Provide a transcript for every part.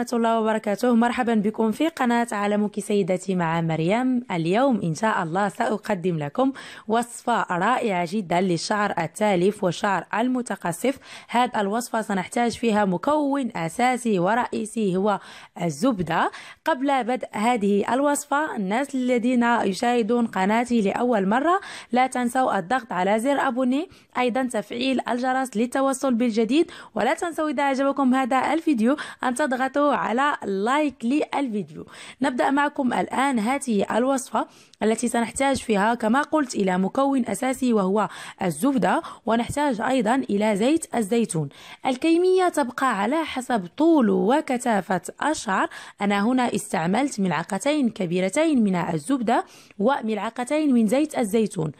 ورحمة الله وبركاته مرحبا بكم في قناة عالمك سيدتي مع مريم اليوم إن شاء الله سأقدم لكم وصفة رائعة جدا للشعر التالف والشعر المتقصف هذه الوصفة سنحتاج فيها مكون أساسي ورئيسي هو الزبدة قبل بدء هذه الوصفة الناس الذين يشاهدون قناتي لأول مرة لا تنسوا الضغط على زر أبوني أيضا تفعيل الجرس للتوصل بالجديد ولا تنسوا إذا اعجبكم هذا الفيديو أن تضغطوا على لايك للفيديو نبدأ معكم الآن هذه الوصفة التي سنحتاج فيها كما قلت إلى مكون أساسي وهو الزبدة ونحتاج أيضا إلى زيت الزيتون الكمية تبقى على حسب طول وكثافة الشعر أنا هنا استعملت ملعقتين كبيرتين من الزبدة وملعقتين من زيت الزيتون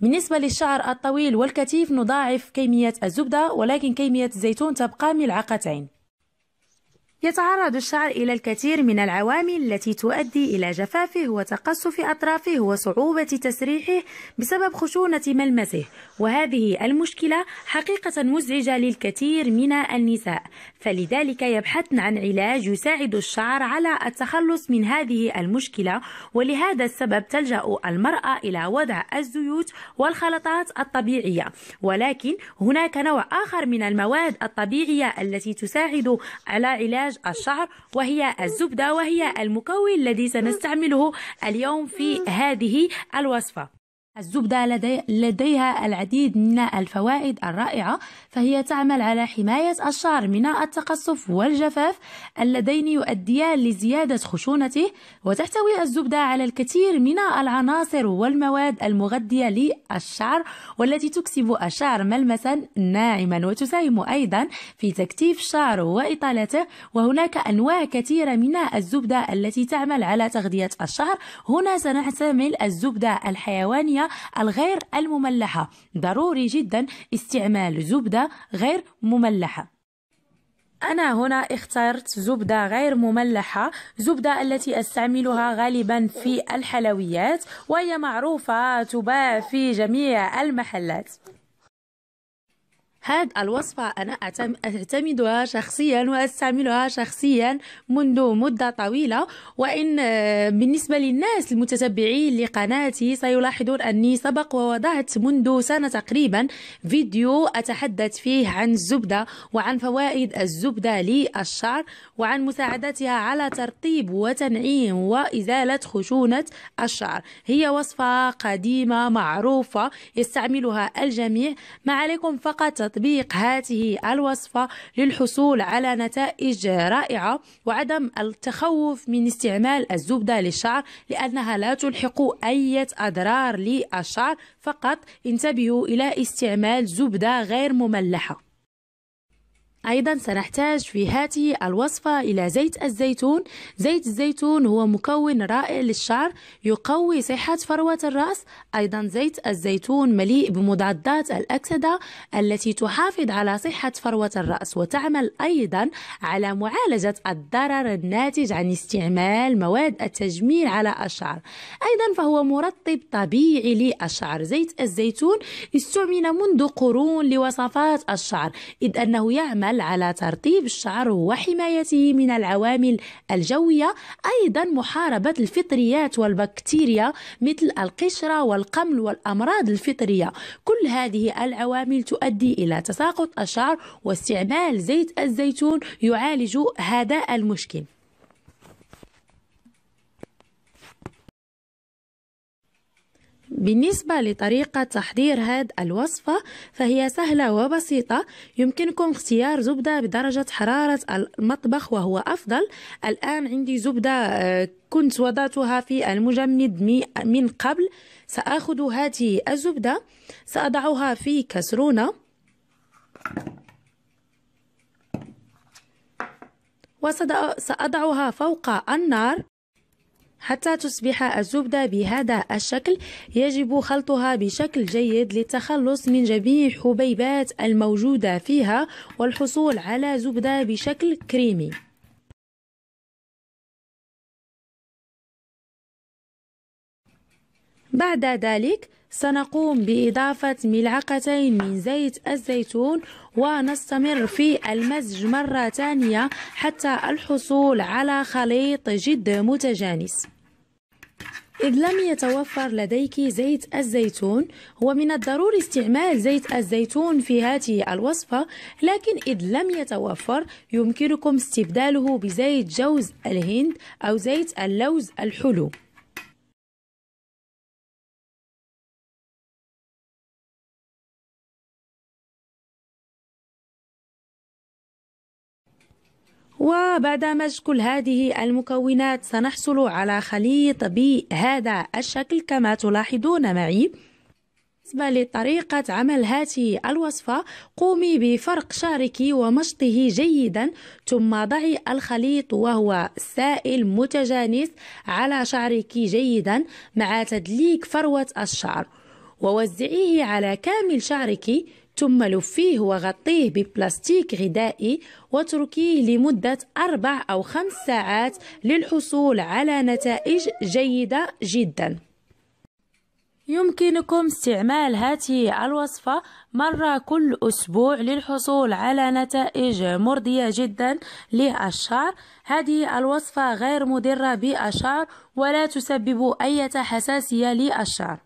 بالنسبة للشعر الطويل والكتيف نضاعف كمية الزبدة ولكن كمية الزيتون تبقى ملعقتين يتعرض الشعر إلى الكثير من العوامل التي تؤدي إلى جفافه وتقصف أطرافه وصعوبة تسريحه بسبب خشونة ملمسه وهذه المشكلة حقيقة مزعجة للكثير من النساء فلذلك يبحثن عن علاج يساعد الشعر على التخلص من هذه المشكلة ولهذا السبب تلجأ المرأة إلى وضع الزيوت والخلطات الطبيعية ولكن هناك نوع آخر من المواد الطبيعية التي تساعد على علاج علاج الشعر وهي الزبدة وهي المكون الذي سنستعمله اليوم في هذه الوصفة الزبدة لدي لديها العديد من الفوائد الرائعة فهي تعمل على حماية الشعر من التقصف والجفاف اللذين يؤديان لزيادة خشونته وتحتوي الزبدة على الكثير من العناصر والمواد المغذية للشعر والتي تكسب الشعر ملمسا ناعما وتساهم أيضا في تكتيف الشعر وإطالته وهناك أنواع كثيرة من الزبدة التي تعمل على تغذية الشعر هنا سنحتمل الزبدة الحيوانية الغير المملحة ضروري جدا استعمال زبدة غير مملحة أنا هنا اخترت زبدة غير مملحة زبدة التي أستعملها غالبا في الحلويات وهي معروفة تباع في جميع المحلات هذه الوصفة أنا أعتمدها شخصيا وأستعملها شخصيا منذ مدة طويلة وإن آه، بالنسبة للناس المتتبعين لقناتي سيلاحظون أني سبق ووضعت منذ سنة تقريبا فيديو أتحدث فيه عن الزبدة وعن فوائد الزبدة للشعر وعن مساعدتها على ترطيب وتنعيم وإزالة خشونة الشعر هي وصفة قديمة معروفة يستعملها الجميع ما عليكم فقط تطبيق هذه الوصفة للحصول على نتائج رائعة وعدم التخوف من استعمال الزبدة للشعر لأنها لا تلحق أي أضرار للشعر فقط انتبهوا إلى استعمال زبدة غير مملحة أيضا سنحتاج في هذه الوصفة إلى زيت الزيتون زيت الزيتون هو مكون رائع للشعر يقوي صحة فروة الرأس أيضا زيت الزيتون مليء بمضادات الأكسدة التي تحافظ على صحة فروة الرأس وتعمل أيضا على معالجة الضرر الناتج عن استعمال مواد التجميل على الشعر أيضا فهو مرطب طبيعي للشعر زيت الزيتون استعمل منذ قرون لوصفات الشعر إذ أنه يعمل العمل على ترطيب الشعر وحمايته من العوامل الجوية أيضا محاربة الفطريات والبكتيريا مثل القشرة والقمل والأمراض الفطرية كل هذه العوامل تؤدي إلى تساقط الشعر واستعمال زيت الزيتون يعالج هذا المشكل بالنسبة لطريقة تحضير هاد الوصفة فهي سهلة وبسيطة يمكنكم اختيار زبدة بدرجة حرارة المطبخ وهو أفضل الآن عندي زبدة آه، كنت وضعتها في المجمد من قبل سأخذ هذه الزبدة سأضعها في كسرونة وسأضعها فوق النار حتى تصبح الزبدة بهذا الشكل يجب خلطها بشكل جيد للتخلص من جميع الحبيبات الموجودة فيها والحصول على زبدة بشكل كريمي بعد ذلك سنقوم بإضافة ملعقتين من زيت الزيتون ونستمر في المزج مرة ثانية حتى الحصول على خليط جد متجانس إذ لم يتوفر لديك زيت الزيتون هو من الضروري استعمال زيت الزيتون في هذه الوصفة لكن إذ لم يتوفر يمكنكم استبداله بزيت جوز الهند أو زيت اللوز الحلو وبعد مزج كل هذه المكونات سنحصل على خليط بهذا الشكل كما تلاحظون معي بالنسبة لطريقة عمل هذه الوصفة قومي بفرق شعرك ومشطه جيدا ثم ضعي الخليط وهو سائل متجانس على شعرك جيدا مع تدليك فروة الشعر ووزعيه على كامل شعرك ثم لفيه وغطيه ببلاستيك غذائي واتركيه لمدة أربع أو خمس ساعات للحصول على نتائج جيدة جدا يمكنكم استعمال هذه الوصفة مرة كل أسبوع للحصول على نتائج مرضية جدا للشعر هذه الوصفة غير مضرة بالشعر ولا تسبب أي حساسية للشعر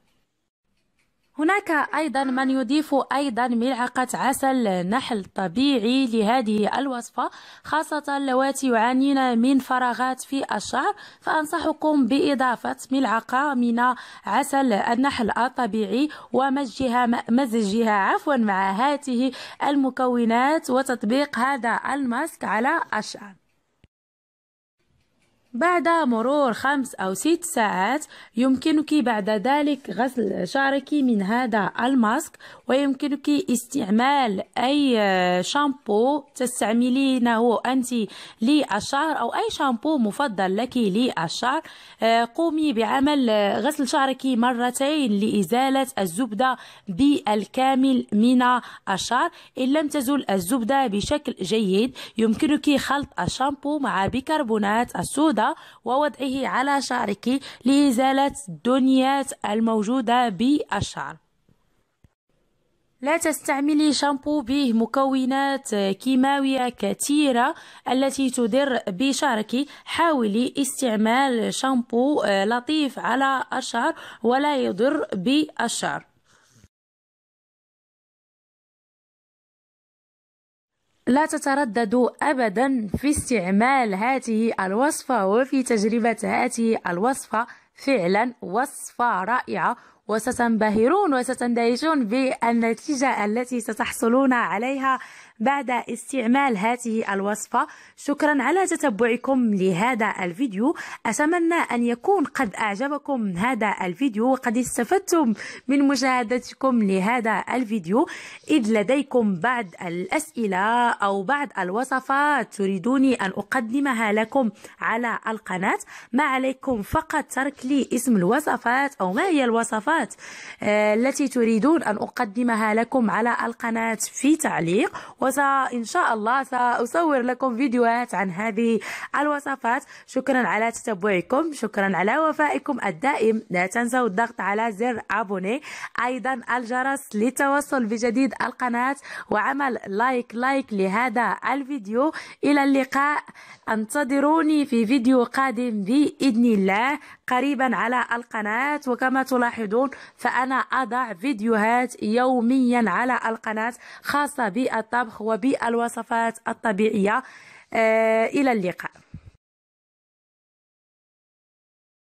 هناك أيضا من يضيف أيضا ملعقة عسل نحل طبيعي لهذه الوصفة خاصة اللواتي يعانين من فراغات في الشعر فأنصحكم بإضافة ملعقة من عسل النحل الطبيعي ومزجها مزجها عفوا مع هاته المكونات وتطبيق هذا الماسك على الشعر بعد مرور خمس أو ست ساعات يمكنك بعد ذلك غسل شعرك من هذا الماسك ويمكنك استعمال أي شامبو تستعملينه أنت للشعر أو أي شامبو مفضل لك للشعر آه، قومي بعمل غسل شعرك مرتين لإزالة الزبدة بالكامل من الشعر إن لم تزل الزبدة بشكل جيد يمكنك خلط الشامبو مع بيكربونات الصودا ووضعه على شعرك لإزالة الدنيات الموجودة بالشعر لا تستعملي شامبو به مكونات كيماوية كثيرة التي تضر بشعرك حاولي استعمال شامبو لطيف على الشعر ولا يضر بالشعر لا تترددوا أبدا في استعمال هذه الوصفة وفي تجربة هذه الوصفة فعلا وصفة رائعة وستنبهرون وستندهشون بالنتيجة التي ستحصلون عليها بعد استعمال هذه الوصفة شكرا على تتبعكم لهذا الفيديو أتمنى أن يكون قد أعجبكم هذا الفيديو وقد استفدتم من مشاهدتكم لهذا الفيديو إذ لديكم بعض الأسئلة أو بعض الوصفات تريدوني أن أقدمها لكم على القناة ما عليكم فقط ترك لي اسم الوصفات أو ما هي الوصفات آه، التي تريدون أن أقدمها لكم على القناة في تعليق وإن شاء الله سأصور لكم فيديوهات عن هذه الوصفات شكرا على تتبعكم شكرا على وفائكم الدائم لا تنسوا الضغط على زر ابوني ايضا الجرس للتوصل بجديد القناة وعمل لايك لايك لهذا الفيديو الى اللقاء انتظروني في فيديو قادم بإذن الله قريبا على القناة وكما تلاحظون فأنا أضع فيديوهات يوميا على القناة خاصة بالطبخ وبالوصفات الطبيعية آه، إلى اللقاء